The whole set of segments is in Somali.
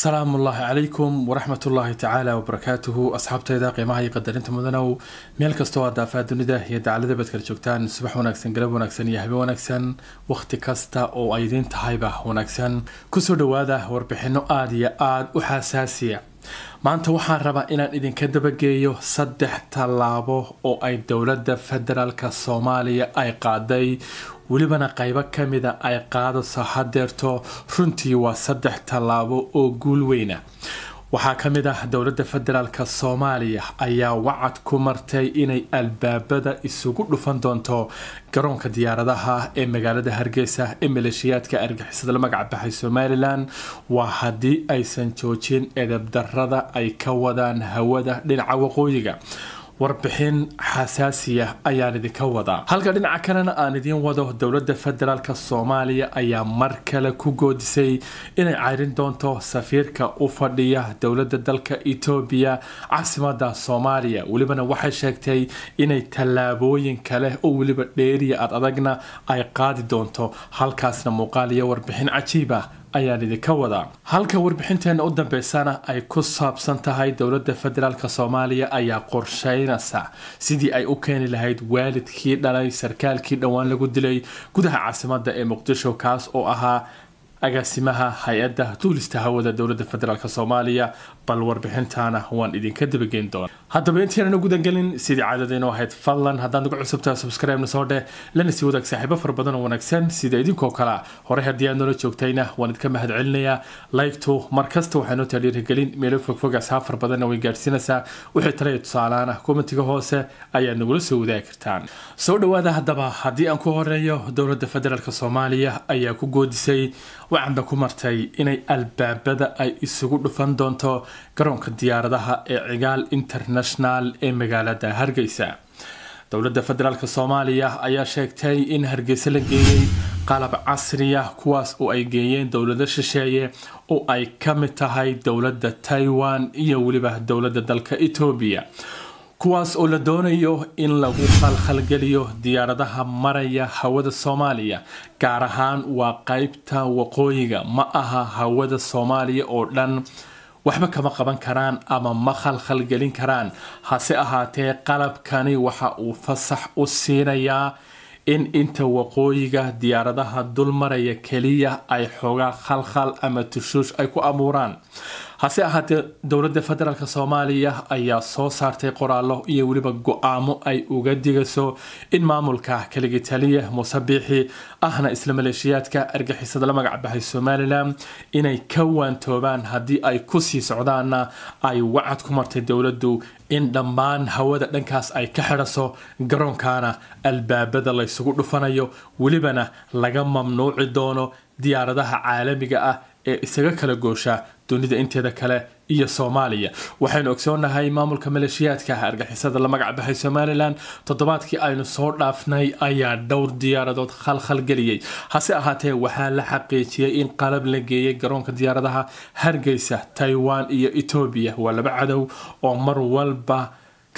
salaam ullaahi calaykum waraxmat ullaahi tacaala wabarakaatuhu asxaabteyda qiimaha iyo qadarinta mudanow meel kastoo aad daafaa dunida iyo dacaladebaad kala joogtaan subax wanaagsan galab wanaagsan iyo habe wanaagsan wakhti kasta oo ay idiin tahayba wanaagsan kusoo dhowaada warbixinno aada iyo aada u xasaasiya maanta waxaan rabaa inaan idinka dabageeyo saddex tallaabo oo ay dowladda federaalka soomaaliya ay qaaday welibana qaybo kamida ah ay qaadaso hadeerto runtii waa saddex tallaabo oo guul weyna waxaa ka mid ah dowladda federaalk soomaaliya ayaa wacad ku martay inay albaabada isugu dhufan doonto garoonka diyaaradaha ee magaalada hargeysa ee maleeshiyaadka argixisada la magac baxay somalilan waa haddii aysan joojin edeb darada ay ka wadaan hawada dhinaca waqooyiga warbixin xasaasi ayaan idinka wadaa halka dhinaca kalena aan idiin wado dowladda federaalk soomaaliya ayaa mar kale ku goodisay inay cayrin doonto safiirka u fadhiya dowladda dalka etoobiya caasimada soomaaliya welibana waxay sheegtay inay tallaabooyin kaleh oo weliba dheeriya ad adagna ay qaadi doonto halkaasna muuqaal iyo warbixin cajiib ah ayaan idinka wadaa halka warbixinteenna u dambeysana ay ku saabsan tahay dowladda federaalk soomaaliya ayaa qorsheynaysa sidii ay u keeni lahayd waalidkii dhalay sarkaalkii dhowaan lagu dilay gudaha caasimada ee muqdisho kaas oo ahaa agaasimaha hay-adda duulista hawada dowladda federaalk soomaaliya bal warbixintaana waan idinka dabageyn doona haddaba intaanan gudangelin sidii caadadeenoo ahayd fadlan haddaad nagu cusubtaa subscribe nasoodheh lana sii wadaag saaxiibo far badan oo wanaagsan sida idinkoo kale horey haddii aad noola joogtayna waan idinka mahad celinayaa laygtu mar kasta waxaa taa dhiirigelin meelo fogfogaas haafar badanna way gaadhsiinaysaa wixii tale tusaalaana komentiga hoose ayaad nagula soo wadaagi kartaan soo dhawaada haddaba haddii aan ku horeeyo dowladda federaalk soomaaliya ayaa ku goodisay waxaadna ku martay inay albaabada ay isugu dhufan doonto garoonka diyaaradaha ee cigaal international ee magaalada hargeysa dowladda federaalk soomaaliya ayaa sheegtay in hargeysa la geeyey qalab casriya ah, kuwaas oo ay geeyeen dowlado shisheeye oo ay ka mid tahay dowladda taiwan iyo weliba dowladda dalka etoobiya kuwaas oo la doonayo in lagu khalkhalgeliyo diyaaradaha maraya hawada soomaaliya gaar ahaan waa qaybta waqooyiga ma aha hawada soomaaliya oo dhan waxba kama qaban karaan ama ma khalkhalgelin karaan hase ahaatee qalabkani waxa uu fasax u siinayaa in inta waqooyiga diyaaradaha dul maraya keliya ay xoogaa khalkhal ama tushuush ay ku abuuraan hase ahaatee dowladda federaalk soomaaliya ayaa soo saartay qoraallo iyo weliba go-aamo ay uga digayso in maamulka kaligi taliya muuse biixi ahna isla maleeshiyaadka argixisada la magac somalilan inay ka waantoobaan haddii ay ku sii socdaanna ay wacad ku martay dowladdu in dhammaan hawada dhankaas ay ka xidhaso garoonkaana albaabada laysugu dhufanayo welibana laga mamnuuci doono diyaaradaha caalamiga ah ee isaga kala goosha dunida inteeda kale iyo soomaaliya waxaynu ogsoonnahay maamulka maleeshiyaadka ah argixisada la magacbahay somalilan toddobaadkii aynu soo dhaafnay ayaa dhowr diyaaradood khalkhalgeliyey hase ahaatee waxaa la xaqiijiyey in qalab la geeyey garoonka diyaaradaha hargeysa taiwan iyo etoobiya waa laba cadow oo mar walba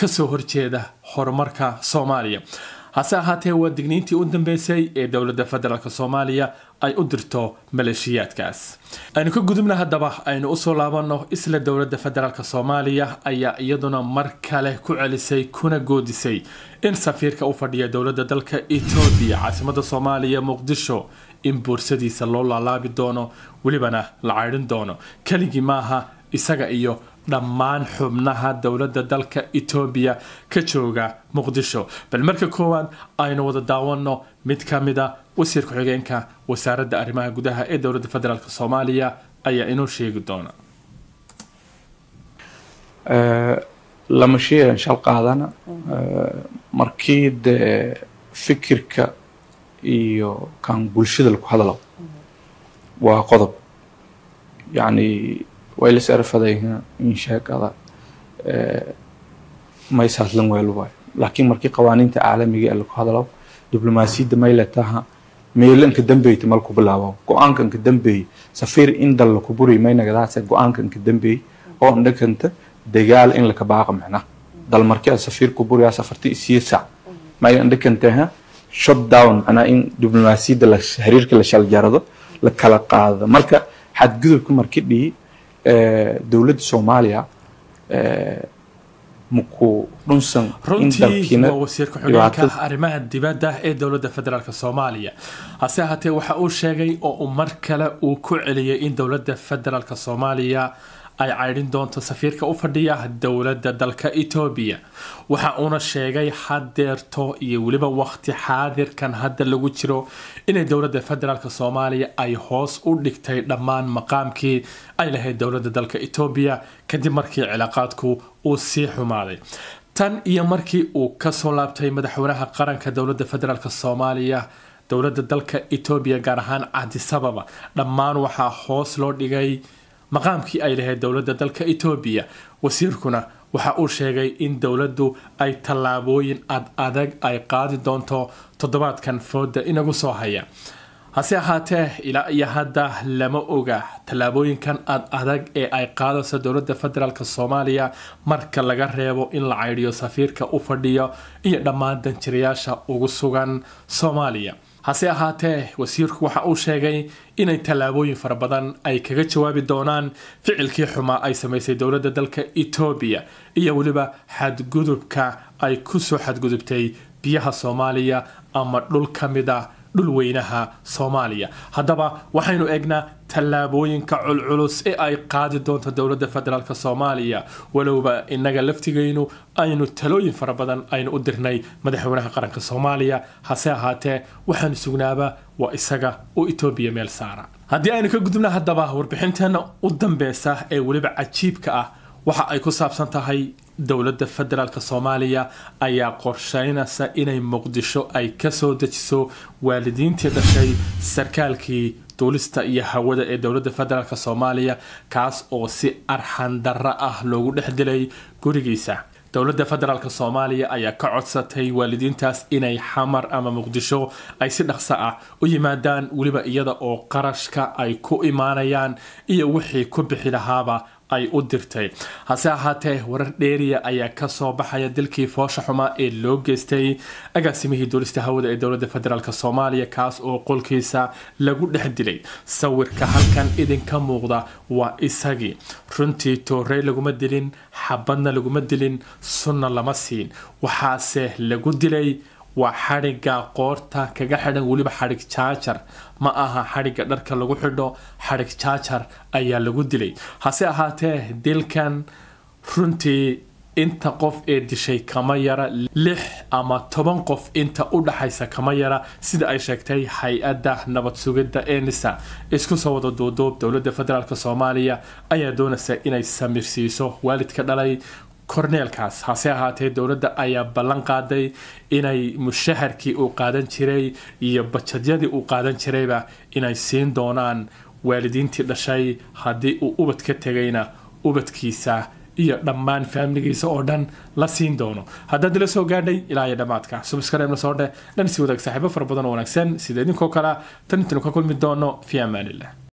kasoo horjeeda horumarka soomaaliya hase ahaatee waa digniintii u dambeysay ee dowladda federaalk soomaaliya ay u dirto maleeshiyaadkaas aynu ka gudubna haddaba aynu usoo laabanno isla dowladda federaalk soomaaliya ayaa iyaduna mar kale ku celisay kuna goodisay in safiirka u fadhiya dowladda dalka etoobiya caasimadda soomaaliya muqdisho in boorsadiisa loo laalaabi doono welibana la caydhin doono keligii maaha isaga iyo dhammaan xubnaha dowladda dalka etoobiya ka jooga muqdisho bal marka koowaad aynu wada daawanno mid ka mida ah wasiir ku-xigeenka wasaaradda arrimaha gudaha ee dowladda federaalk soomaaliya ayaa inoo sheegi doona eh, lama sheegan shal qaadana eh, markii dee eh, fikirka iyo kan bulshada laku hadalo waa qodob yani way lis erfadayna in sheekada eh, mays hadlan weelu laakiin markii qawaaniinta caalamiga ee laku hadlo diblomaasiyadda mayle taha meelanka dambeeyta mal bilaabo go-aankanka dambeeye safiir in dal laku buriy maynagadaase go-aankanka dambeeye oo indhakanta dagaal in laka baaqa micna dal markii safiir ku buriyaa safarti isiyo sac may indhakantaha shutdown anaa in diblomaasiyadda hariirka la shaljarado la kala qaado marka xadgudubka markii dhihi Eh, dowladda soomaaliya eh, muku dhunsan runtii waa wasiirka xogeenka arrimaha dibadda ee dowladda federaalk soomaaliya hase ahaatee waxa uu sheegay oo uu mar kale uu ku celiyey in dowladda federaalk soomaaliya ay caydhin doonto safiirka u fadhiya dowladda dalka etoobiya waxa uuna sheegay haddeerto iyo weliba waqti xaadirkan hadda lagu jiro inay dowladda federaalk soomaaliya ay hoos u dhigtay dhammaan maqaamkii ay lahayd dowladda dalka etoobiya kadib markii cilaaqaadku uu sii xumaaday tan iyo markii uu kasoo laabtay madaxweynaha qaranka dowladda federaalk soomaaliya dowladda dalka etoobiya gaar ahaan cadisababa dhammaan waxaa hoos loo dhigay maqaamkii ay lahayd dowladda dalka etoobiya wasiirkuna waxa uu sheegay in dowladdu ay tallaabooyin ad adag ay qaadi doonto toddobaadkan fooda inagu soo haya hase ahaatee ilaa iyo hadda lama oga tallaabooyinkan ad adag ee ay qaadayso dowladda federaalk soomaaliya marka laga reebo in la caydhiyo safiirka u fadhiyo iyo dhammaan danjirayaasha ugu sugan soomaaliya hase ahaatee wasiirku waxa uu sheegay inay tallaabooyin fara badan ay kaga jawaabi doonaan ficilkii xumaa ay samaysay dowladda dalka etoobiya iyo weliba xadgudubka ay ku soo xadgudubtay biyaha soomaaliya ama dhul ka mid ah dhulweynaha soomaaliya haddaba waxaynu eegnaa tallaabooyinka culculus ee ay qaadi doonto dowladda federaalk soomaaliya walowba innaga laftigaynu aynu talooyin fara badan aynu u dirnay madaxweynaha qaranka soomaaliya hase ahaatee waxaanu sugnaaba waa isaga oo etoobiya meel saara haddii aynu ka gudubna haddaba warbixinteenna u dambeysa ee weliba cajiibka ah waxa ay ku saabsan tahay dowladda federaalk soomaaliya ayaa qorsheynaysa inay muqdisho ay kasoo dejiso waalidiintii dhashay sarkaalkii duulista iyo hawada ee dowladda federaalk soomaaliya kaas oo si arxan darro ah loogu dhex dilay gurigiisa dowladda federaalk soomaaliya ayaa ka codsatay waalidiintaas inay xamar ama muqdisho ay si dhaqso ah u yimaadaan weliba iyada oo qarashka ay ku imaanayaan iyo wixii ku bixi lahaaba ay u dirtay hase ahaatee warar dheeriya ayaa kasoo baxaya dilkii foosha xumaa ee loo geystay agaasimihii duulista hawada ee dowlada federaalk soomaaliya kaas oo qolkiisa lagu dhex dilay sawirka halkan idinka muuqda waa isagii runtii toorey laguma dilin xabadna laguma dilin sunna lama siin waxaase lagu dilay waa xadhigga qoorta kaga xidhan weliba xadhig jaajar ma aha xadhigga dharka lagu xidho xadhig jaajar ayaa lagu dilay hase ahaatee dilkan runtii inta qof ee dishay kama yara lix ama toban qof inta u dhaxaysa kama yara sida ay sheegtay hay-adda nabad sugidda enisa isku soo wada duuduub dowladda federaalk soomaaliya ayaa doonaysa inay samirsiiso waalidka dhalay korneelkaas hase ahaatee dowladda ayaa ballan qaaday inay mushaharkii uu qaadan jiray iyo bajadyadii uu qaadan jirayba inay siin doonaan waalidiintii dhashay haddii uu ubad ka tegayna ubadkiisa iyo dhammaan faamiligiisa oo dhan la siin doono haddaad ila soo gaadhay ilaa iyo dhammaadka subskribna soodhe dhan si wadaag saaxiibo fara badan oo wanaagsan sida idinkoo kalea tan intanu ka kulmi doono fi amaanillah